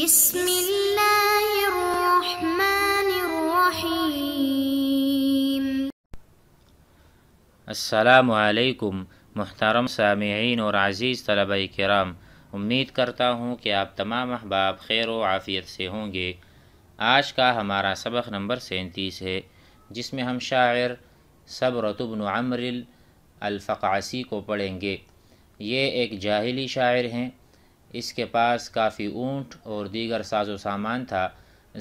السلام علیکم محترم سامعین اور عزیز طلباء کرام امید کرتا ہوں کہ آپ تمام احباب خیر و عافیت سے ہوں گے آج کا ہمارا سبق نمبر سینتیس ہے جس میں ہم شاعر بن عمر الفقاسی کو پڑھیں گے یہ ایک جاہلی شاعر ہیں اس کے پاس کافی اونٹ اور دیگر ساز و سامان تھا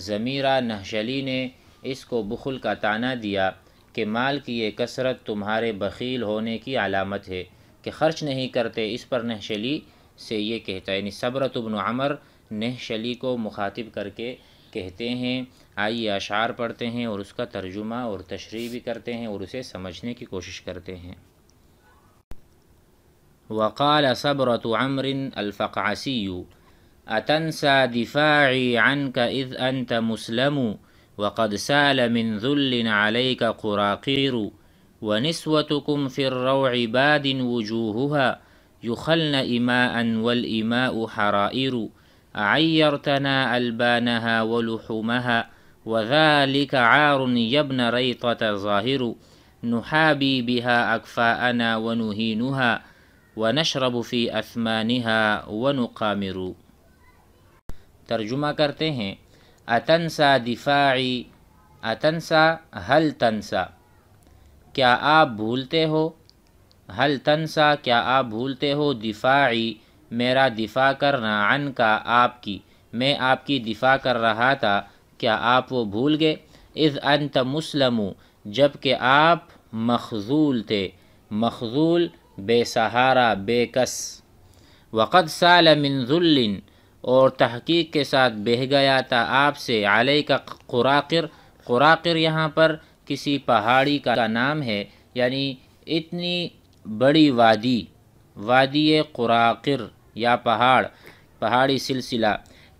ضمیرہ نہشلی نے اس کو بخل کا تانہ دیا کہ مال کی یہ کثرت تمہارے بخیل ہونے کی علامت ہے کہ خرچ نہیں کرتے اس پر نہشلی سے یہ کہتا ہے یعنی صبرت ابن عمر نہشلی کو مخاطب کر کے کہتے ہیں آئیے اشعار پڑھتے ہیں اور اس کا ترجمہ اور تشریح بھی کرتے ہیں اور اسے سمجھنے کی کوشش کرتے ہیں وقال صبرة عمرو الفقعسي أتنسى دفاعي عنك إذ أنت مسلم وقد سال من ذل عليك قراقير ونسوتكم في الروع باد وجوهها يخلن إماء والإماء حرائر أعيرتنا ألبانها ولحومها وذلك عار يا ابن ريطة ظاهر نحابي بها أكفاءنا ونهينها ونشرب فی عصما ونقامر ترجمہ کرتے ہیں اتنسا دفاعی اتنسا حل تنسا کیا آپ بھولتے ہو حل تنسا کیا آپ بھولتے ہو دفاعی میرا دفاع کرنا عن کا آپ کی میں آپ کی دفاع کر رہا تھا کیا آپ وہ بھول گئے انت مسلم جب کہ آپ مخضول تھے مخضول بے سہارا بے کس وقد سال من ذل اور تحقیق کے ساتھ بہہ گیا تھا آپ سے علیہ کا قراقر قراقر یہاں پر کسی پہاڑی کا نام ہے یعنی اتنی بڑی وادی وادی قراقر یا پہاڑ پہاڑی سلسلہ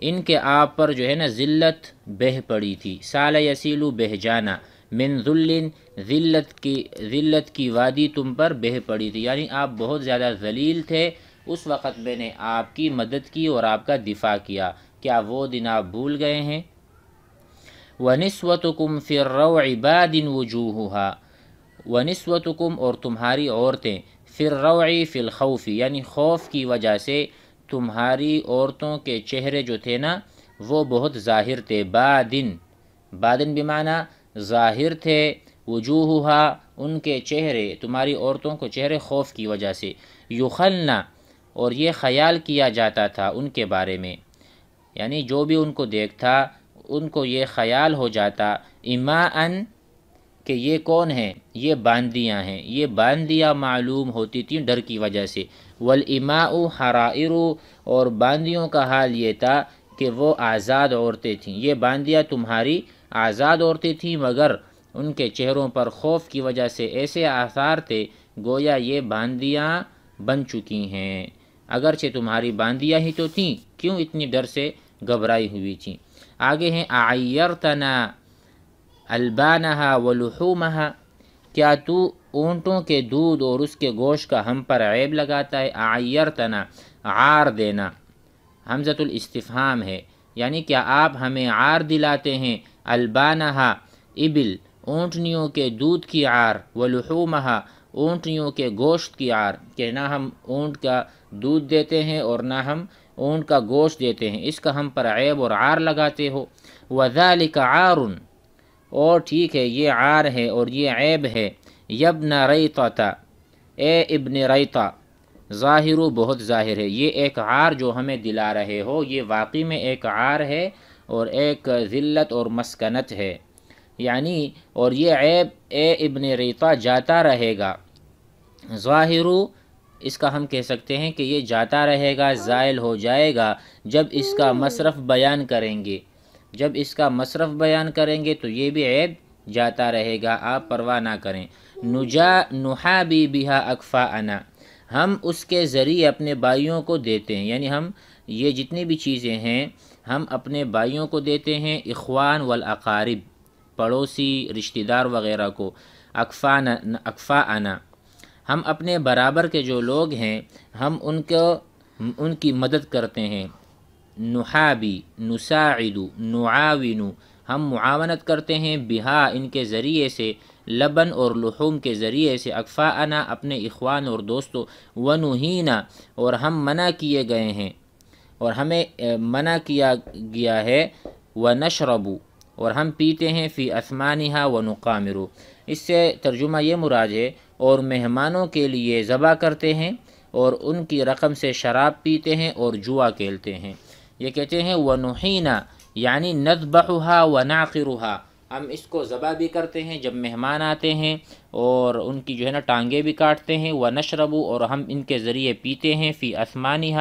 ان کے آپ پر جو ہے نا ذلت بہہ پڑی تھی سال یسیلو بہ جانا من ذلن ذلت کی ذلت کی وادی تم پر بہ پڑی تھی یعنی آپ بہت زیادہ ذلیل تھے اس وقت میں نے آپ کی مدد کی اور آپ کا دفاع کیا کیا وہ دن آپ بھول گئے ہیں و نسوت کم فرو عباد وجوہ وجوہا نسوت کم اور تمہاری عورتیں فرروعی فلخوفی یعنی خوف کی وجہ سے تمہاری عورتوں کے چہرے جو تھے نا وہ بہت ظاہر تھے بادن بادن بادن معنی ظاہر تھے وجوہ ان کے چہرے تمہاری عورتوں کو چہرے خوف کی وجہ سے یخلنا اور یہ خیال کیا جاتا تھا ان کے بارے میں یعنی جو بھی ان کو دیکھتا ان کو یہ خیال ہو جاتا اما ان کہ یہ کون ہیں یہ باندیاں ہیں یہ باندیاں معلوم ہوتی تھیں ڈر کی وجہ سے ولاما حرائرو اور باندیوں کا حال یہ تھا کہ وہ آزاد عورتیں تھیں یہ باندیاں تمہاری آزاد عورتیں تھیں مگر ان کے چہروں پر خوف کی وجہ سے ایسے آثار تھے گویا یہ باندیاں بن چکی ہیں اگرچہ تمہاری باندیاں ہی تو تھیں کیوں اتنی ڈر سے گھبرائی ہوئی تھیں آگے ہیں آئیر تنا البانہ و کیا تو اونٹوں کے دودھ اور اس کے گوشت کا ہم پر عیب لگاتا ہے آئیر تنا عار دینا حمزت الاستفہام ہے یعنی کیا آپ ہمیں عار دلاتے ہیں البانہا ابل اونٹنیوں کے دودھ کی آر و لہو اونٹنیوں کے گوشت کی آر کہ نہ ہم اونٹ کا دودھ دیتے ہیں اور نہ ہم اونٹ کا گوشت دیتے ہیں اس کا ہم پر عیب اور آر لگاتے ہو وذالک کا اور ٹھیک ہے یہ عار ہے اور یہ عیب ہے یبن رئی اے ابن رئیتا ظاہر و بہت ظاہر ہے یہ ایک عار جو ہمیں دلا رہے ہو یہ واقعی میں ایک عار ہے اور ایک ذلت اور مسکنت ہے یعنی اور یہ عیب اے ابن ریتا جاتا رہے گا ظاہر اس کا ہم کہہ سکتے ہیں کہ یہ جاتا رہے گا زائل ہو جائے گا جب اس کا مصرف بیان کریں گے جب اس کا مصرف بیان کریں گے تو یہ بھی عیب جاتا رہے گا آپ پرواہ نہ کریں نجا نحا بھی بہا اکفا انا ہم اس کے ذریعے اپنے بائیوں کو دیتے ہیں یعنی ہم یہ جتنی بھی چیزیں ہیں ہم اپنے بائیوں کو دیتے ہیں اخوان والاقارب پڑوسی رشتہ دار وغیرہ کو اقفا آنا ہم اپنے برابر کے جو لوگ ہیں ہم ان کو ان کی مدد کرتے ہیں نحابی نساعدو نعاون ہم معاونت کرتے ہیں بہا ان کے ذریعے سے لبن اور لحوم کے ذریعے سے آنا اپنے اخوان اور دوستوں و اور ہم منع کیے گئے ہیں اور ہمیں منع کیا گیا ہے و نشربو اور ہم پیتے ہیں فی اسمانہ و نقامرو اس سے ترجمہ یہ مراد ہے اور مہمانوں کے لیے ذبح کرتے ہیں اور ان کی رقم سے شراب پیتے ہیں اور جوا کھیلتے ہیں یہ کہتے ہیں و نحینہ یعنی نذبحہا و ناقرہ ہم اس کو ذبح بھی کرتے ہیں جب مہمان آتے ہیں اور ان کی جو ہے نا ٹانگیں بھی کاٹتے ہیں وہ نشربو اور ہم ان کے ذریعے پیتے ہیں فی آسمانی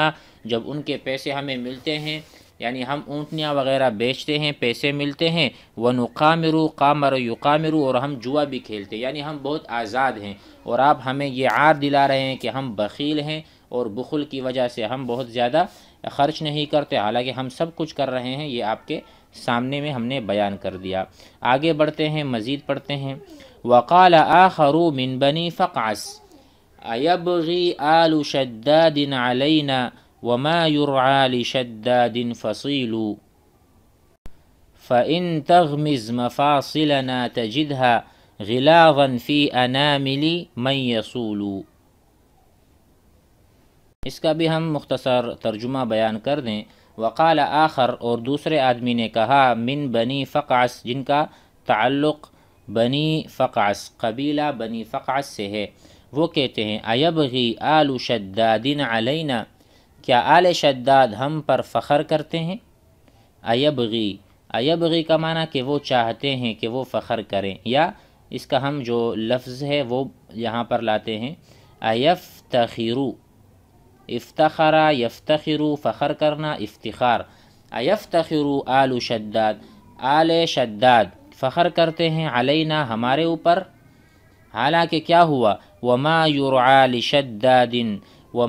جب ان کے پیسے ہمیں ملتے ہیں یعنی ہم اونٹنیاں وغیرہ بیچتے ہیں پیسے ملتے ہیں وہ نقامرو قامر یقامرو اور ہم جوا بھی کھیلتے یعنی ہم بہت آزاد ہیں اور آپ ہمیں یہ عار دلا رہے ہیں کہ ہم بخیل ہیں اور بخل کی وجہ سے ہم بہت زیادہ خرچ نہیں کرتے حالانکہ ہم سب کچھ کر رہے ہیں یہ آپ کے سامنے میں ہم نے بیان کر دیا آگے بڑھتے ہیں مزید پڑھتے ہیں آخر من بنی فقعس ایبغی آل شداد علینا وما يرعى لشداد فصيل فإن تغمز مفاصلنا تجدها غلاظا في أنامل من يصول اس کا بھی ہم مختصر ترجمہ بیان کر دیں وقال آخر اور دوسرے آدمی نے کہا من بنی فقعس جن کا تعلق بنی فقعس قبیلہ بنی فقعس سے ہے وہ کہتے ہیں ایبغی آل شدادن علینا کیا آل شداد ہم پر فخر کرتے ہیں ایبغی ایبغی کا معنی کہ وہ چاہتے ہیں کہ وہ فخر کریں یا اس کا ہم جو لفظ ہے وہ یہاں پر لاتے ہیں ایفتخیرو افتخرا یفتخرو فخر کرنا افتخار ایفتخرو آل شداد آل شداد فخر کرتے ہیں علینا ہمارے اوپر حالانکہ کیا ہوا وما عال شداد و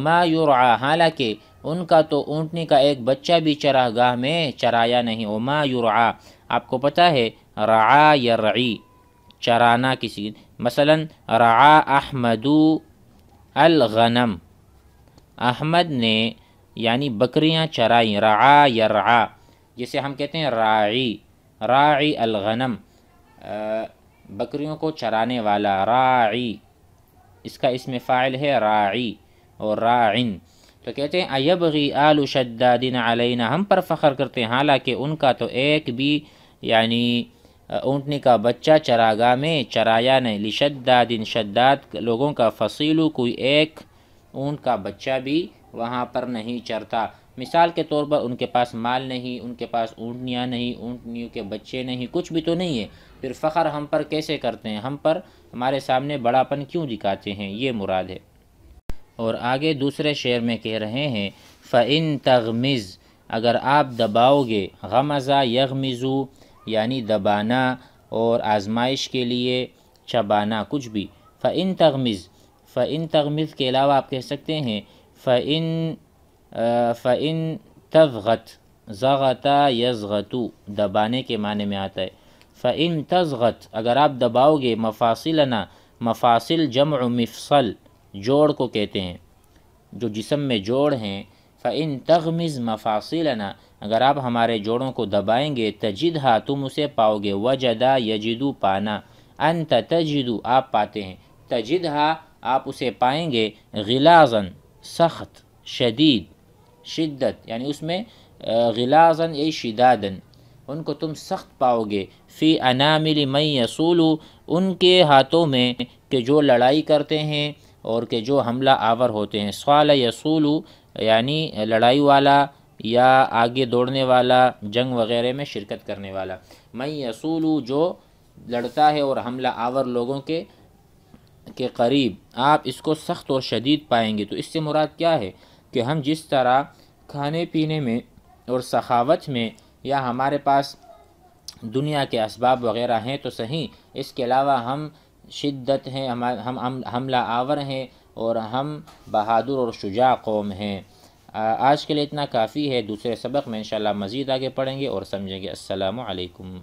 حالانکہ ان کا تو اونٹنی کا ایک بچہ بھی چراہ گاہ میں چرایا نہیں وما مایو آپ کو پتہ ہے رعا ی رعی چرانا کسی مثلا رعا احمد الغنم احمد نے یعنی بکریاں چرائیں رعٰ رعا جسے ہم کہتے ہیں راعی راعی الغنم بکریوں کو چرانے والا راعی اس کا اس میں ہے راعی اور راعن تو کہتے ہیں ایبغی آل شدادین علینا ہم پر فخر کرتے ہیں حالانکہ ان کا تو ایک بھی یعنی اونٹنی کا بچہ چراگاہ میں چرایا نہیں لشدادین شداد لوگوں کا فصیلو کوئی ایک اونٹ کا بچہ بھی وہاں پر نہیں چرتا مثال کے طور پر ان کے پاس مال نہیں ان کے پاس اونٹنیاں نہیں اونٹنیوں کے بچے نہیں کچھ بھی تو نہیں ہے پھر فخر ہم پر کیسے کرتے ہیں ہم پر ہمارے سامنے بڑا پن کیوں دکھاتے ہیں یہ مراد ہے اور آگے دوسرے شعر میں کہہ رہے ہیں فعن تغمز اگر آپ دباؤ گے غمزہ یغمزو یعنی دبانا اور آزمائش کے لیے چبانا کچھ بھی فعن تغمز فعن تغمز کے علاوہ آپ کہہ سکتے ہیں فعن تضغت ذغطہ یزغتو دبانے کے معنی میں آتا ہے تضغت اگر آپ دباؤ گے مفاصلنا مفاصل جمع مفصل جوڑ کو کہتے ہیں جو جسم میں جوڑ ہیں فعن تغمز مفاصلنا اگر آپ ہمارے جوڑوں کو دبائیں گے تجد ہا تم اسے پاؤ گے وجدہ یجدو پانا انت تجدو آپ پاتے ہیں تجد ہا آپ اسے پائیں گے غلازن سخت شدید شدت یعنی اس میں غلازن اے شدادن ان کو تم سخت پاؤ گے فی انامل مئی اصولو ان کے ہاتھوں میں کہ جو لڑائی کرتے ہیں اور کہ جو حملہ آور ہوتے ہیں سوال یسولو یعنی لڑائی والا یا آگے دوڑنے والا جنگ وغیرہ میں شرکت کرنے والا میں یصولوں جو لڑتا ہے اور حملہ آور لوگوں کے قریب آپ اس کو سخت اور شدید پائیں گے تو اس سے مراد کیا ہے کہ ہم جس طرح کھانے پینے میں اور سخاوت میں یا ہمارے پاس دنیا کے اسباب وغیرہ ہیں تو صحیح اس کے علاوہ ہم شدت ہیں ہم حملہ آور ہیں اور ہم بہادر اور شجاع قوم ہیں آج کے لیے اتنا کافی ہے دوسرے سبق میں انشاءاللہ مزید آگے پڑھیں گے اور سمجھیں گے السلام علیکم